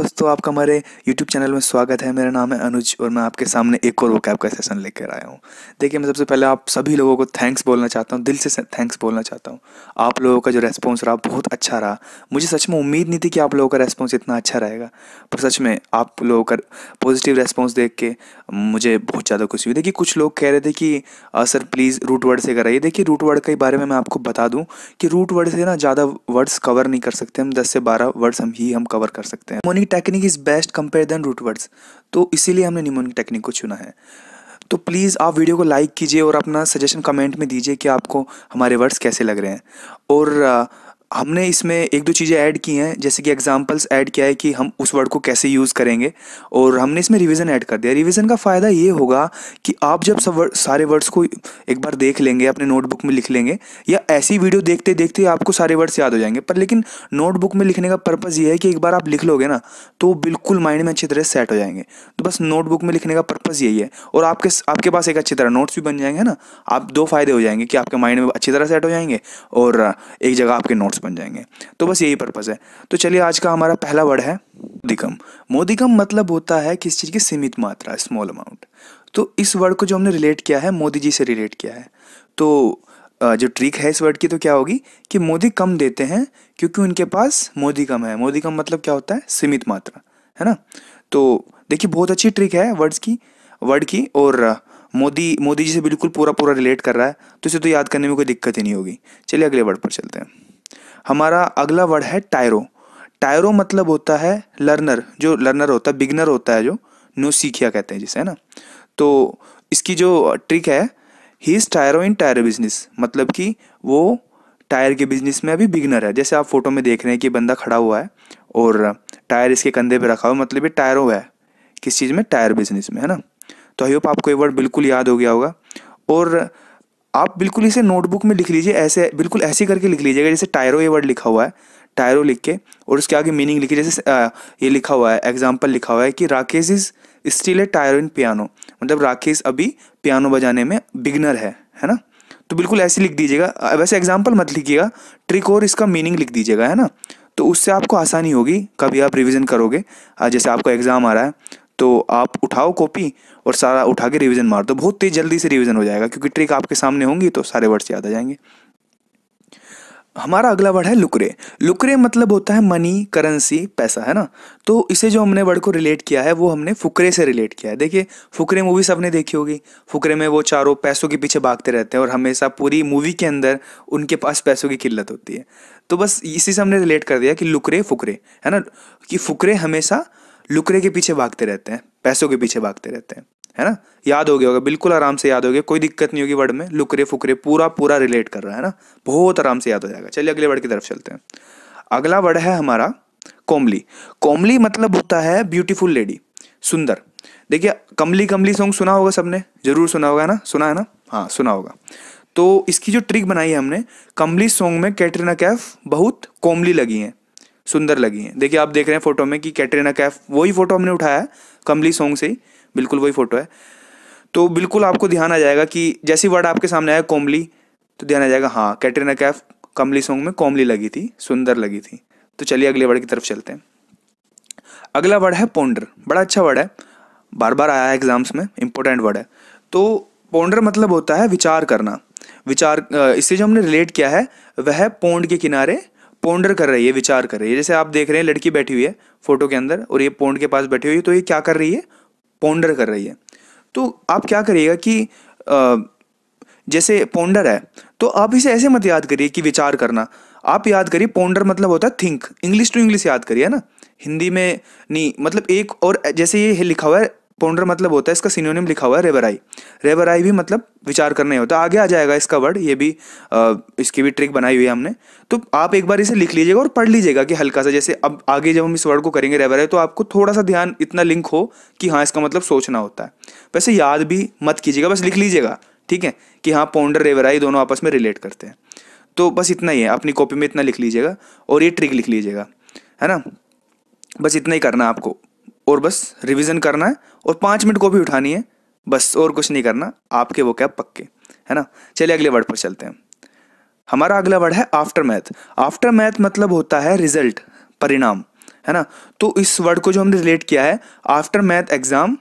दोस्तों आपका हमारे YouTube चैनल में स्वागत है मेरा नाम है अनुज और मैं आपके सामने एक और वो कैब का सेशन लेकर आया हूँ देखिए मैं सबसे पहले आप सभी लोगों को थैंक्स बोलना चाहता हूँ दिल से थैंक्स बोलना चाहता हूँ आप लोगों का जो रेस्पॉन्स रहा बहुत अच्छा रहा मुझे सच में उम्मीद नहीं थी कि आप लोगों का रेस्पॉन्स इतना अच्छा रहेगा पर सच में आप लोगों का पॉजिटिव रेस्पॉन्स देख के मुझे बहुत ज़्यादा खुशी हुई देखिए कुछ लोग कह रहे थे कि सर प्लीज़ रूट वर्ड से कराइए देखिए रूट वर्ड के बारे में मैं आपको बता दूं कि रूट वर्ड से ना ज़्यादा वर्ड्स कवर नहीं कर सकते हम 10 से 12 वर्ड्स हम ही हम कवर कर सकते हैं mnemonic technique is best compare then root words तो इसीलिए हमने निमोनिक टेक्निक को चुना है तो प्लीज़ आप वीडियो को लाइक कीजिए और अपना सजेशन कमेंट में दीजिए कि आपको हमारे वर्ड्स कैसे लग रहे हैं और हमने इसमें एक दो चीज़ें ऐड की हैं जैसे कि एग्जांपल्स ऐड किया है कि हम उस वर्ड को कैसे यूज़ करेंगे और हमने इसमें रिवीजन ऐड कर दिया रिवीजन का फ़ायदा ये होगा कि आप जब सब वर्ड, सारे वर्ड्स को एक बार देख लेंगे अपने नोटबुक में लिख लेंगे या ऐसी वीडियो देखते देखते आपको सारे वर्ड्स याद हो जाएंगे पर लेकिन नोटबुक में लिखने का पर्पज़ ये है कि एक बार आप लिख लोगे ना तो बिल्कुल माइंड में अच्छी तरह सेट हो जाएंगे तो बस नोटबुक में लिखने का पर्पज़ यही है और आपके आपके पास एक अच्छी तरह नोट्स भी बन जाएंगे ना आप दो फ़ायदे हो जाएंगे कि आपके माइंड में अच्छी तरह सेट हो जाएंगे और एक जगह आपके नोट्स वर्ड्स बन जाएंगे तो बस यही पर्पज़ है तो चलिए आज का हमारा पहला वर्ड है मोदिकम मोदिकम मतलब होता है किस चीज़ की सीमित मात्रा स्मॉल अमाउंट तो इस वर्ड को जो हमने रिलेट किया है मोदी जी से रिलेट किया है तो जो ट्रिक है इस वर्ड की तो क्या होगी कि मोदी कम देते हैं क्योंकि उनके पास मोदी कम है मोदी कम मतलब क्या होता है सीमित मात्रा है ना तो देखिए बहुत अच्छी ट्रिक है वर्ड्स की वर्ड की और मोदी मोदी जी से बिल्कुल पूरा पूरा रिलेट कर रहा है तो इसे तो याद करने में कोई दिक्कत ही नहीं होगी चलिए अगले वर्ड पर चलते हैं हमारा अगला वर्ड है टायरो टायरो मतलब होता है लर्नर जो लर्नर होता है बिगनर होता है जो नो सीखिया कहते हैं जिसे है ना तो इसकी जो ट्रिक है ही is tyro in tyre business मतलब कि वो टायर के बिजनेस में अभी बिगनर है जैसे आप फोटो में देख रहे हैं कि बंदा खड़ा हुआ है और टायर इसके कंधे पे रखा हुआ मतलब ये टायरो है किस चीज़ में टायर बिजनेस में है ना तो आई होप आपको ये वर्ड बिल्कुल याद हो गया होगा और आप बिल्कुल इसे नोटबुक में लिख लीजिए ऐसे बिल्कुल ऐसे करके लिख लीजिएगा जैसे टायरो ये वर्ड लिखा हुआ है टायरो लिख के और उसके आगे मीनिंग लिखिए जैसे आ, ये लिखा हुआ है एग्जाम्पल लिखा हुआ है कि Rakesh is still a tyro in piano मतलब राकेश अभी पियानो बजाने में बिगनर है है ना तो बिल्कुल ऐसे लिख दीजिएगा वैसे एग्जाम्पल मत लिखिएगा ट्रिक और इसका मीनिंग लिख दीजिएगा है ना तो उससे आपको आसानी होगी कभी आप रिविज़न करोगे जैसे आपका एग्ज़ाम आ रहा है तो आप उठाओ कॉपी और सारा उठा के रिविज़न मार दो बहुत तेज़ जल्दी से रिविज़न हो जाएगा क्योंकि ट्रिक आपके सामने होंगी तो सारे वर्ड्स याद आ जाएंगे हमारा अगला वर्ड है लुकरे लुकरे मतलब होता है मनी करेंसी पैसा है ना तो इसे जो हमने वर्ड को रिलेट किया है वो हमने फुकरे से रिलेट किया है देखिए फुकरे मूवी सबने देखी होगी फुकरे में वो चारों पैसों के पीछे भागते रहते हैं और हमेशा पूरी मूवी के अंदर उनके पास पैसों की किल्लत होती है तो बस इसी से हमने रिलेट कर दिया कि लुकरे फुकरे है ना कि फुकरे हमेशा लुकरे के पीछे भागते रहते हैं पैसों के पीछे भागते रहते हैं है ना याद हो गया होगा बिल्कुल आराम से याद हो गया कोई दिक्कत नहीं होगी वर्ड में लुकरे फुकरे पूरा पूरा रिलेट कर रहा है ना बहुत आराम से याद हो जाएगा चलिए अगले वर्ड की तरफ चलते हैं अगला वर्ड है हमारा कोमली कोमली मतलब होता है ब्यूटीफुल लेडी सुंदर देखिए कमली कमली सॉन्ग सुना होगा सबने जरूर सुना होगा ना सुना है ना हाँ सुना होगा तो इसकी जो ट्रिक बनाई है हमने कमली सॉन्ग में कैटरीना कैफ बहुत कोमली लगी हैं सुंदर लगी हैं देखिए आप देख रहे हैं फोटो में कि कैटरीना कैफ वही फोटो हमने उठाया है कमली सॉन्ग से बिल्कुल वही फोटो है तो बिल्कुल आपको ध्यान आ जाएगा कि जैसी वर्ड आपके सामने आया कोमली तो ध्यान आ जाएगा हाँ कैटरीना कैफ कमली सॉन्ग में कोमली लगी थी सुंदर लगी थी तो चलिए अगले वर्ड की तरफ चलते हैं अगला वर्ड है पोंडर बड़ा अच्छा वर्ड है बार बार आया है एग्जाम्स में इंपॉर्टेंट वर्ड है तो पोंडर मतलब होता है विचार करना विचार इससे जो हमने रिलेट किया है वह पोंड के किनारे पोंडर कर रही है विचार कर रही है जैसे आप देख रहे हैं लड़की बैठी हुई है फोटो के अंदर और ये पोंड के पास बैठी हुई है तो ये क्या कर रही है पोंडर कर रही है तो आप क्या करिएगा कि जैसे पोंडर है तो आप इसे ऐसे मत याद करिए कि विचार करना आप याद करिए पोंडर मतलब होता है थिंक इंग्लिश टू इंग्लिश याद करिए है ना हिंदी में नहीं मतलब एक और जैसे ये लिखा हुआ है पोंडर मतलब होता है इसका सिनोनिम लिखा हुआ है रेबराई रेबराई भी मतलब विचार करने होता है आगे आ जाएगा इसका वर्ड ये भी आ, इसकी भी ट्रिक बनाई हुई है हमने तो आप एक बार इसे लिख लीजिएगा और पढ़ लीजिएगा कि हल्का सा जैसे अब आगे जब हम इस वर्ड को करेंगे रेबराई तो आपको थोड़ा सा ध्यान इतना लिंक हो कि हाँ इसका मतलब सोचना होता है वैसे याद भी मत कीजिएगा बस लिख लीजिएगा ठीक है कि हाँ पोंडर रेवराई दोनों आपस में रिलेट करते हैं तो बस इतना ही है अपनी कॉपी में इतना लिख लीजिएगा और ये ट्रिक लिख लीजिएगा है ना बस इतना ही करना आपको और बस रिविज़न करना है और पाँच मिनट को भी उठानी है बस और कुछ नहीं करना आपके वो कैब पक्के है ना चलिए अगले वर्ड पर चलते हैं हमारा अगला वर्ड है आफ्टर मैथ आफ्टर मैथ मतलब होता है रिजल्ट परिणाम है ना तो इस वर्ड को जो हमने रिलेट किया है after math exam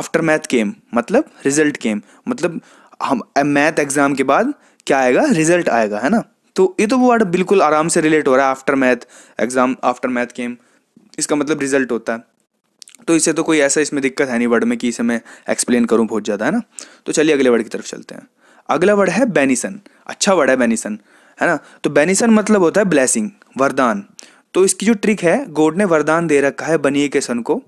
after math came मतलब रिजल्ट केम मतलब हम मैथ एग्जाम के बाद क्या आएगा रिजल्ट आएगा है ना तो ये तो वो वर्ड बिल्कुल आराम से रिलेट हो रहा है after math exam after math came इसका मतलब रिजल्ट होता है तो इसे तो कोई ऐसा इसमें दिक्कत है नहीं वर्ड में कि इसे मैं एक्सप्लेन करूँ बहुत ज़्यादा है ना तो चलिए अगले वर्ड की तरफ चलते हैं अगला वर्ड है बेनिसन अच्छा वर्ड है बेनिसन है ना तो बेनिसन मतलब होता है ब्लैसिंग वरदान तो इसकी जो ट्रिक है गोड ने वरदान दे रखा है बनिए के सन को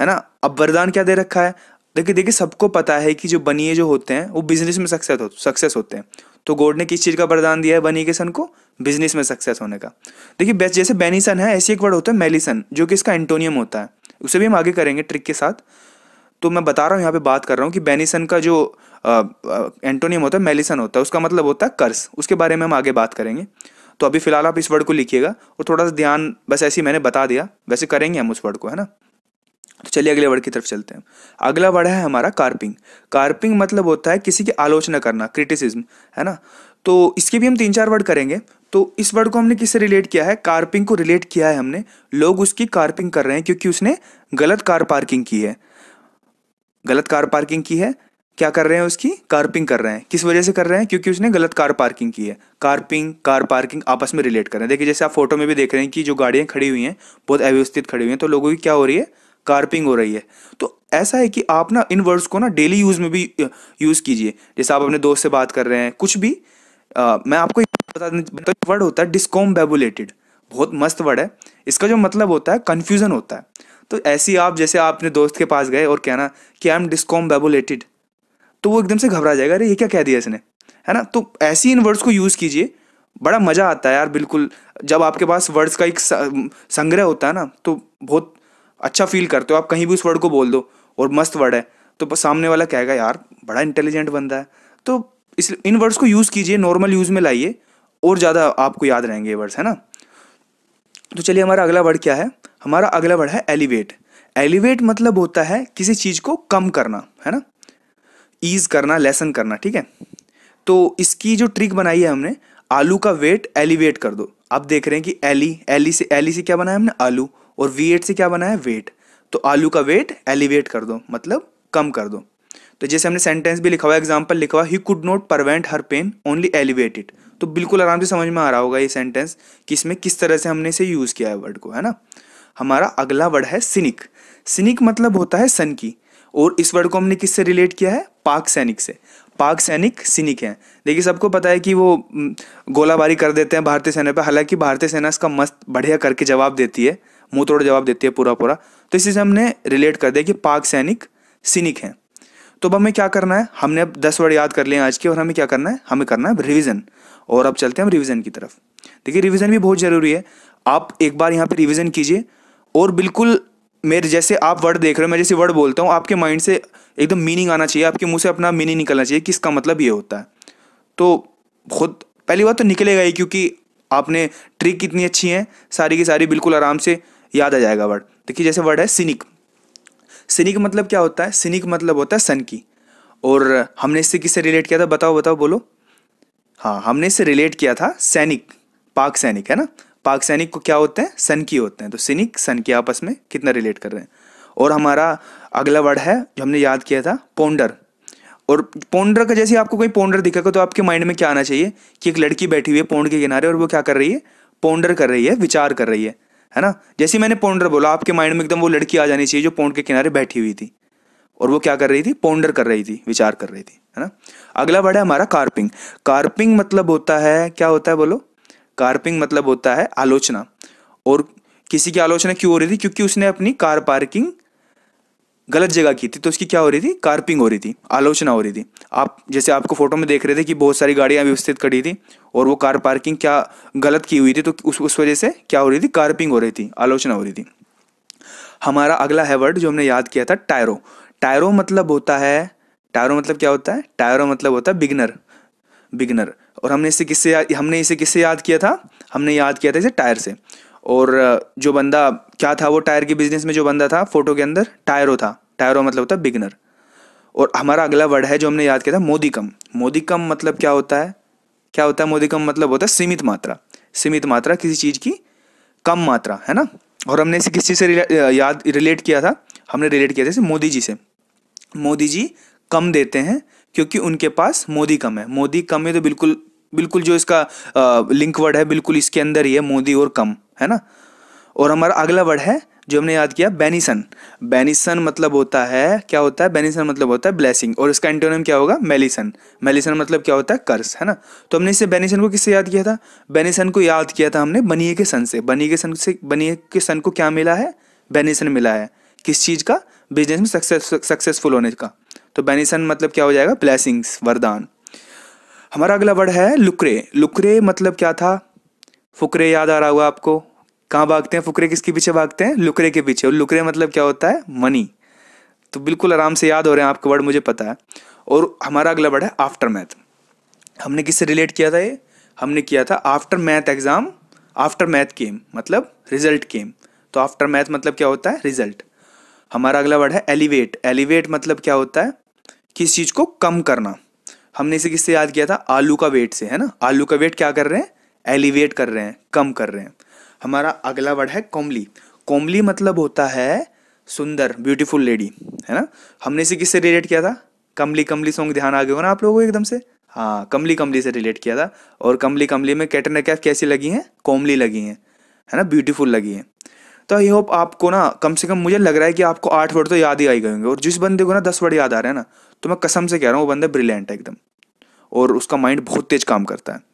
है ना अब वरदान क्या दे रखा है देखिए देखिए सबको पता है कि जो बनिए जो होते हैं वो बिजनेस में सक्सेस हो सक्सेस होते हैं तो गोड ने किस चीज़ का वरदान दिया है बनी के सन को बिजनेस में सक्सेस होने का देखिए जैसे बेनिसन है ऐसे एक वर्ड होता है मेलिसन जो कि इसका एंटोनियम होता है उसे भी हम आगे करेंगे ट्रिक के साथ तो मैं बता रहा हूँ यहाँ पे बात कर रहा हूँ कि बेनिसन का जो एंटोनियम होता है मेलिसन होता है उसका मतलब होता है कर्स उसके बारे में हम आगे बात करेंगे तो अभी फिलहाल आप इस वर्ड को लिखिएगा और थोड़ा सा ध्यान बस ऐसे ही मैंने बता दिया वैसे करेंगे हम उस वर्ड को है ना तो चलिए अगले वर्ड की तरफ चलते हैं अगला वर्ड है हमारा कार्पिंग कार्पिंग मतलब होता है किसी की आलोचना करना क्रिटिसिज्म है ना तो इसके भी हम तीन चार वर्ड करेंगे तो इस वर्ड को हमने किससे रिलेट किया है कार्पिंग को रिलेट किया है हमने लोग उसकी कार्पिंग कर रहे हैं क्योंकि उसने गलत कार पार्किंग की है गलत कार पार्किंग की है क्या कर रहे हैं उसकी कार्पिंग कर रहे हैं किस वजह से कर रहे हैं क्योंकि उसने गलत कार पार्किंग की है कार्पिंग कार पार्किंग आपस में रिलेट कर रहे हैं देखिए जैसे आप फोटो में भी देख रहे हैं कि जो गाड़ियां खड़ी हुई हैं बहुत अव्यवस्थित खड़ी हुई हैं तो लोगों की क्या हो रही है कार्पिंग हो रही है तो ऐसा है कि आप ना इन वर्ड्स को ना डेली यूज में भी यूज uh, कीजिए जैसे आप अपने दोस्त से बात कर रहे हैं कुछ भी मैं आपको बता दें वर्ड होता है बेबुलेटेड बहुत मस्त वर्ड है इसका जो मतलब होता है कन्फ्यूजन होता है तो ऐसी आप जैसे आप अपने दोस्त के पास गए और कहना कि आई एम बेबुलेटेड तो वो एकदम से घबरा जाएगा अरे ये क्या कह दिया इसने है ना तो ऐसी इन वर्ड्स को यूज़ कीजिए बड़ा मज़ा आता है यार बिल्कुल जब आपके पास वर्ड्स का एक संग्रह होता है ना तो बहुत अच्छा फील करते हो आप कहीं भी उस वर्ड को बोल दो और मस्त वर्ड है तो सामने वाला कहेगा यार बड़ा इंटेलिजेंट बंदा है तो इसलिए इन वर्ड्स को यूज़ कीजिए नॉर्मल यूज़ में लाइए और ज़्यादा आपको याद रहेंगे ये वर्ड्स है ना तो चलिए हमारा अगला वर्ड क्या है हमारा अगला वर्ड है एलिवेट एलिवेट मतलब होता है किसी चीज़ को कम करना है ना ईज करना लेसन करना ठीक है तो इसकी जो ट्रिक बनाई है हमने आलू का वेट एलिवेट कर दो आप देख रहे हैं कि एली एली e, e से एली e से क्या बनाया हमने आलू और वी एट से क्या बनाया वेट तो आलू का वेट एलिवेट कर दो मतलब कम कर दो तो जैसे हमने सेंटेंस भी लिखा हुआ एग्जाम्पल लिखा हुआ ही could not prevent her pain only alleviated तो बिल्कुल आराम से समझ में आ रहा होगा ये सेंटेंस कि इसमें किस तरह से हमने इसे यूज़ किया है वर्ड को है ना हमारा अगला वर्ड है सिनिक सिनिक मतलब होता है सन की और इस वर्ड को हमने किससे रिलेट किया है पाक सैनिक से पाक सैनिक सिनिक हैं देखिए सबको पता है कि वो गोलाबारी कर देते हैं भारतीय सेना पर हालांकि भारतीय सेना इसका मस्त बढ़िया करके जवाब देती है मुंह तोड़ जवाब देती है पूरा पूरा तो इसी से हमने रिलेट कर दिया कि पाक सैनिक सिनिक हैं तो अब हमें क्या करना है हमने अब दस वर्ड याद कर लिए आज के और हमें क्या करना है हमें करना है रिविजन और अब चलते हैं हम रिविजन की तरफ देखिए रिविजन भी बहुत ज़रूरी है आप एक बार यहाँ पर रिविजन कीजिए और बिल्कुल मेरे जैसे आप वर्ड देख रहे हो मैं जैसे वर्ड बोलता हूँ आपके माइंड से एकदम मीनिंग आना चाहिए आपके मुंह से अपना मीनिंग निकलना चाहिए कि इसका मतलब ये होता है तो खुद पहली बात तो निकलेगा ही क्योंकि आपने ट्रिक कितनी अच्छी है सारी की सारी बिल्कुल आराम से याद आ जाएगा वर्ड देखिए जैसे वर्ड है सिनिक सिनिक मतलब क्या होता है सिनिक मतलब होता है सन की और हमने इससे किससे रिलेट किया था बताओ बताओ बोलो हाँ हमने इसे रिलेट किया था सैनिक पाक सैनिक है ना पाक सैनिक को क्या होते हैं सन की होते हैं तो सिनिक सन के आपस में कितना रिलेट कर रहे हैं और हमारा अगला वर्ड है जो हमने याद किया था पोंडर और पोंडर का जैसे आपको कोई पोंडर दिखेगा तो आपके माइंड में क्या आना चाहिए कि एक लड़की बैठी हुई है पोंड के किनारे और वो क्या कर रही है पोंडर कर रही है विचार कर रही है है ना जैसे मैंने पोंडर बोला आपके माइंड में एकदम वो लड़की आ जानी चाहिए जो पोंड के किनारे बैठी हुई थी और वो क्या कर रही थी पोंडर कर रही थी विचार कर रही थी है ना अगला वर्ड है हमारा कार्पिंग कार्पिंग मतलब होता है क्या होता है बोलो कार्पिंग मतलब होता है आलोचना और किसी की आलोचना क्यों हो रही थी क्योंकि उसने अपनी कार पार्किंग गलत जगह की थी तो उसकी क्या हो रही थी कार्पिंग हो रही थी आलोचना हो रही थी आप जैसे आपको फोटो में देख रहे थे कि बहुत सारी गाड़ियां व्यवस्थित खड़ी थी और वो कार पार्किंग क्या गलत की हुई थी तो उस उस वजह से क्या हो रही थी कार्पिंग हो रही थी आलोचना हो रही थी हमारा अगला है वर्ड जो हमने याद किया था टायरो टायरो मतलब होता है टायरो मतलब क्या होता है टायरो मतलब होता है बिगनर बिगनर और हमने इसे किससे हमने इसे किससे याद किया था हमने याद किया था इसे टायर से और जो बंदा क्या था वो टायर के बिजनेस में जो बंदा था फोटो के अंदर टायरो था टायरो मतलब होता है बिगनर और हमारा अगला वर्ड है जो हमने याद किया था मोदीकम मोदीकम मतलब क्या होता है क्या होता है मोदीकम मतलब होता है सीमित मात्रा सीमित मात्रा किसी चीज़ की कम मात्रा है ना और हमने इसे किस चीज़ से याद रिलेट किया था हमने रिलेट किया था इसे मोदी जी से मोदी जी कम देते हैं क्योंकि उनके पास मोदी कम है मोदी कम है तो बिल्कुल बिल्कुल जो इसका लिंक वर्ड है बिल्कुल इसके अंदर ही है मोदी और कम है ना और हमारा अगला वर्ड है जो हमने याद किया बेनिसन बेनिसन मतलब होता है क्या होता है बेनिसन मतलब होता है ब्लेसिंग और इसका एंटोनियम क्या होगा मेलिसन मेलिसन मतलब क्या होता है कर्स है ना तो हमने इसे बेनिसन को किससे याद किया था बेनिसन को याद किया था हमने बनिए के सन से बनिए के सन से बनिए के सन को क्या मिला है बेनिसन मिला है किस चीज़ का बिजनेस में सक्सेस सक्सेसफुल होने का तो बेनिसन मतलब क्या हो जाएगा ब्लैसिंग्स वरदान हमारा अगला वर्ड है लुकरे लुकरे मतलब क्या था फुकरे याद आ रहा होगा आपको कहाँ भागते हैं फुकरे किसके पीछे भागते हैं लुकरे के पीछे और लुकरे मतलब क्या होता है मनी तो बिल्कुल आराम से याद हो रहे हैं आपके वर्ड मुझे पता है और हमारा अगला वर्ड है आफ्टर मैथ हमने किससे रिलेट किया था ये हमने किया था after math exam after math came मतलब रिजल्ट केम तो आफ्टर मैथ मतलब क्या होता है रिजल्ट हमारा अगला वर्ड है एलिवेट एलिवेट मतलब क्या होता है किस चीज़ को कम करना हमने इसे किससे याद किया था आलू का वेट से है ना आलू का वेट क्या कर रहे हैं एलिवेट कर रहे हैं कम कर रहे हैं हमारा अगला वर्ड है कोमली कोमली मतलब होता है सुंदर ब्यूटीफुल लेडी है ना हमने इसे किससे रिलेट किया था कमली कमली सॉन्ग ध्यान आ गया होगा ना आप लोगों को एकदम से हाँ कमली कमली से रिलेट किया था और कमली कमली में कैटर कैफ कैसी लगी हैं कोमली लगी हैं है ना ब्यूटीफुल लगी हैं तो आई होप आपको ना कम से कम मुझे लग रहा है कि आपको आठ वर्ड तो याद ही आई गए होंगे और जिस बंदे को ना दस वर्ड याद आ रहे हैं ना तो मैं कसम से कह रहा हूँ वो बंदा ब्रिलियंट है एकदम और उसका माइंड बहुत तेज काम करता है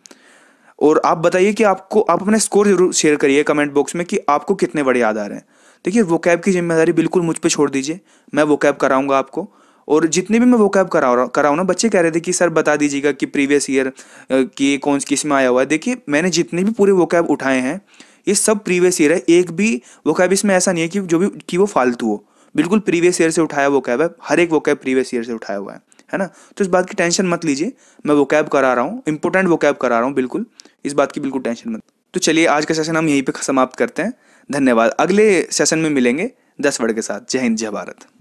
और आप बताइए कि आपको आप अपने स्कोर जरूर शेयर करिए कमेंट बॉक्स में कि आपको कितने बड़े याद आ रहे हैं देखिए वो कैब की जिम्मेदारी बिल्कुल मुझ पर छोड़ दीजिए मैं वो कैब कराऊंगा आपको और जितने भी मैं वो कैब करा रहा कराऊँ ना बच्चे कह रहे थे कि सर बता दीजिएगा कि प्रीवियस ईयर की कौन सी किस में आया हुआ है देखिए मैंने जितने भी पूरे वो कैब उठाए हैं ये सब प्रीवियस ईयर है एक भी वो कैब इसमें ऐसा नहीं है कि जो भी कि वो फालतू हो बिल्कुल प्रीवियस ईयर से उठाया वो कैब है हर एक वो कैब प्रीवियस ईयर से उठाया हुआ है है ना तो इस बात की टेंशन मत लीजिए मैं वो कैब करा रहा हूँ इंपॉर्टेंट वो कैब करा रहा हूँ बिल्कुल इस बात की बिल्कुल टेंशन मत तो चलिए आज का सेशन हम यहीं पर समाप्त करते हैं धन्यवाद अगले सेशन में मिलेंगे दस वर्ड के साथ जय हिंद जय भारत